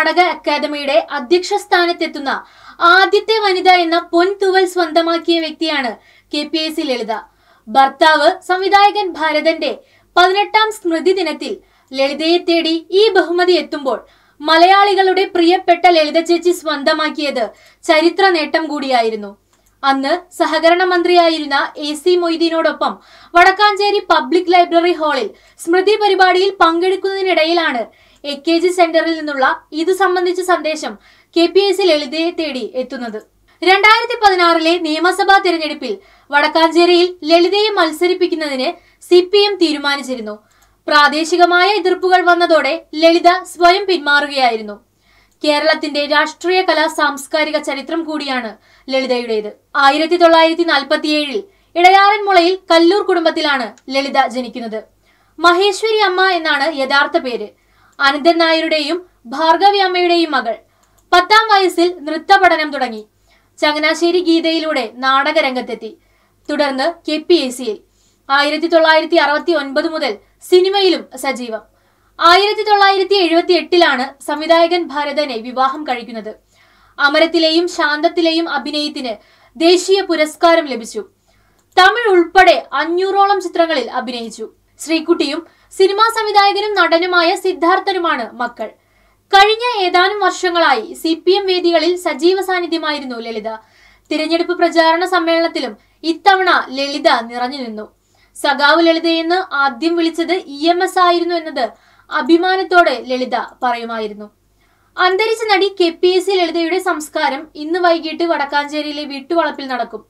നാടക അക്കാദമിയുടെ അധ്യക്ഷ സ്ഥാനത്തെത്തുന്ന ആദ്യത്തെ വനിത എന്ന പൊൻതുവൽ സ്വന്തമാക്കിയ വ്യക്തിയാണ് K P S C Lalitha ഭർത്താവ് സംവിധായകൻ ഭാരതന്റെ പതിനെട്ടാം സ്മൃതി ദിനത്തിൽ ലളിതയെ തേടി ഈ ബഹുമതി എത്തുമ്പോൾ മലയാളികളുടെ പ്രിയപ്പെട്ട ലളിത ചേച്ചി സ്വന്തമാക്കിയത് ചരിത്ര നേട്ടം കൂടിയായിരുന്നു അന്ന് സഹകരണ മന്ത്രിയായിരുന്ന എ സി മൊയ്തീനോടൊപ്പം വടക്കാഞ്ചേരി പബ്ലിക് ലൈബ്രറി ഹാളിൽ സ്മൃതി പരിപാടിയിൽ പങ്കെടുക്കുന്നതിനിടയിലാണ് എ കെ ജി സെന്ററിൽ നിന്നുള്ള ഇതു സംബന്ധിച്ച സന്ദേശം കെ പി എസ് ലളിതയെ തേടി എത്തുന്നത് രണ്ടായിരത്തി പതിനാറിലെ നിയമസഭാ തിരഞ്ഞെടുപ്പിൽ വടക്കാഞ്ചേരിയിൽ ലളിതയെ മത്സരിപ്പിക്കുന്നതിന് സി പി എം തീരുമാനിച്ചിരുന്നു പ്രാദേശികമായ എതിർപ്പുകൾ വന്നതോടെ ലളിത സ്വയം പിന്മാറുകയായിരുന്നു കേരളത്തിന്റെ രാഷ്ട്രീയ കലാ സാംസ്കാരിക ചരിത്രം കൂടിയാണ് ലളിതയുടേത് ആയിരത്തി തൊള്ളായിരത്തി നാൽപ്പത്തിയേഴിൽ ഇടയാറൻമുളയിൽ കല്ലൂർ കുടുംബത്തിലാണ് ലളിത ജനിക്കുന്നത് മഹേശ്വരി അമ്മ എന്നാണ് യഥാർത്ഥ പേര് അനന്തൻ നായരുടെയും ഭാർഗവി അമ്മയുടെയും മകൾ പത്താം വയസ്സിൽ നൃത്ത പഠനം തുടങ്ങി ചങ്ങനാശ്ശേരി ഗീതയിലൂടെ നാടകരംഗത്തെത്തി തുടർന്ന് കെ പി എ സിയിൽ ആയിരത്തി തൊള്ളായിരത്തി അറുപത്തി ഒൻപത് മുതൽ സിനിമയിലും സജീവം ആയിരത്തി തൊള്ളായിരത്തി എഴുപത്തി എട്ടിലാണ് സംവിധായകൻ ഭരതനെ വിവാഹം കഴിക്കുന്നത് അമരത്തിലെയും ശാന്തത്തിലെയും അഭിനയത്തിന് ദേശീയ പുരസ്കാരം ലഭിച്ചു തമിഴ് ഉൾപ്പെടെ അഞ്ഞൂറോളം ചിത്രങ്ങളിൽ അഭിനയിച്ചു ശ്രീകുട്ടിയും സിനിമാ സംവിധായകനും നടനുമായ സിദ്ധാർത്ഥനുമാണ് മക്കൾ കഴിഞ്ഞ ഏതാനും വർഷങ്ങളായി സി പി എം വേദികളിൽ സജീവ സാന്നിധ്യമായിരുന്നു ലളിത തിരഞ്ഞെടുപ്പ് പ്രചാരണ സമ്മേളനത്തിലും ഇത്തവണ ലളിത നിറഞ്ഞു നിന്നു സഖാവ് ലളിതയെന്ന് ആദ്യം വിളിച്ചത് ഇ എം എസ് ആയിരുന്നു എന്നത് അഭിമാനത്തോടെ ലളിത പറയുമായിരുന്നു അന്തരിച്ച നടി കെ പി എസ് സി ലളിതയുടെ സംസ്കാരം ഇന്ന് വൈകിട്ട് വടക്കാഞ്ചേരിയിലെ വീട്ടുവളപ്പിൽ നടക്കും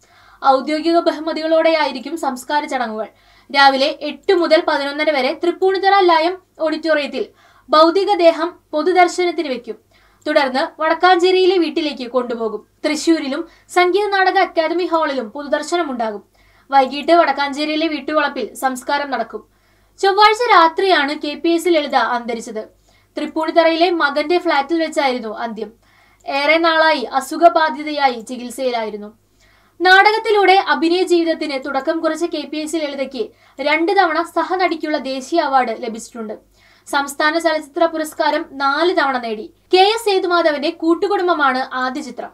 ഔദ്യോഗിക ബഹുമതികളോടെയായിരിക്കും സംസ്കാര ചടങ്ങുകൾ രാവിലെ എട്ട് മുതൽ പതിനൊന്നര വരെ തൃപ്പൂണിത്തറ ലയം ഓഡിറ്റോറിയത്തിൽ ഭൗതികദേഹം പൊതുദർശനത്തിന് വെക്കും തുടർന്ന് വടക്കാഞ്ചേരിയിലെ വീട്ടിലേക്ക് കൊണ്ടുപോകും തൃശൂരിലും സംഗീത നാടക അക്കാദമി ഹാളിലും പൊതുദർശനമുണ്ടാകും വൈകിട്ട് വടക്കാഞ്ചേരിയിലെ വീട്ടുവളപ്പിൽ സംസ്കാരം നടക്കും ചൊവ്വാഴ്ച രാത്രിയാണ് കെ പി എസ് ലളിത അന്തരിച്ചത് തൃപ്പൂണിത്തറയിലെ മകന്റെ ഫ്ളാറ്റിൽ വെച്ചായിരുന്നു അന്ത്യം ഏറെ നാളായി അസുഖബാധിതയായി ചികിത്സയിലായിരുന്നു നാടകത്തിലൂടെ അഭിനയ ജീവിതത്തിന് തുടക്കം കുറിച്ച കെ പി എസ് ലളിതയ്ക്ക് രണ്ട് തവണ സഹനടിക്കുള്ള ദേശീയ അവാർഡ് ലഭിച്ചിട്ടുണ്ട് സംസ്ഥാന ചലച്ചിത്ര പുരസ്കാരം നാല് തവണ നേടി കെ എസ് സേതുമാധവന്റെ കൂട്ടുകുടുംബമാണ് ആദ്യ ചിത്രം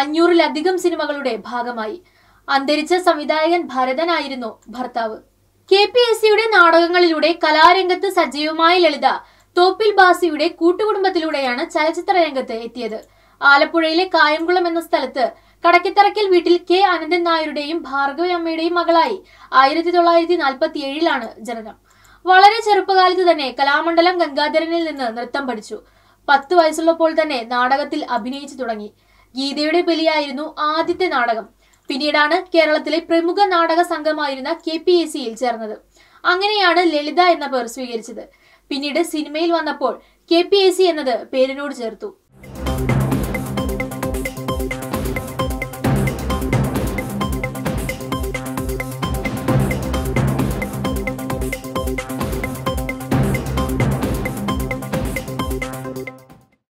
അഞ്ഞൂറിലധികം സിനിമകളുടെ ഭാഗമായി അന്തരിച്ച സംവിധായകൻ ഭരതനായിരുന്നു ഭർത്താവ് കെ പി എസ് സിയുടെ നാടകങ്ങളിലൂടെ കലാരംഗത്ത് സജീവമായ ലളിത തോപ്പിൽ ബാസിയുടെ കൂട്ടുകുടുംബത്തിലൂടെയാണ് ചലച്ചിത്ര രംഗത്ത് എത്തിയത് ആലപ്പുഴയിലെ കായംകുളം എന്ന സ്ഥലത്ത് കടക്കിത്തറക്കിൽ വീട്ടിൽ കെ അനന്തൻ നായരുടെയും ഭാർഗവി അമ്മയുടെയും മകളായി ആയിരത്തി തൊള്ളായിരത്തി നാൽപ്പത്തി ഏഴിലാണ് ജനനം വളരെ ചെറുപ്പകാലത്ത് തന്നെ കലാമണ്ഡലം ഗംഗാധരനിൽ നിന്ന് നൃത്തം പഠിച്ചു പത്ത് വയസ്സുള്ളപ്പോൾ തന്നെ നാടകത്തിൽ അഭിനയിച്ചു തുടങ്ങി ഗീതയുടെ ബലിയായിരുന്നു ആദ്യത്തെ നാടകം പിന്നീടാണ് കേരളത്തിലെ പ്രമുഖ നാടക സംഘമായിരുന്ന കെ പി എ സിയിൽ ചേർന്നത് അങ്ങനെയാണ് ലളിത എന്ന പേർ സ്വീകരിച്ചത് പിന്നീട് സിനിമയിൽ വന്നപ്പോൾ കെ പി എ സി എന്നത് പേരിനോട് ചേർത്തു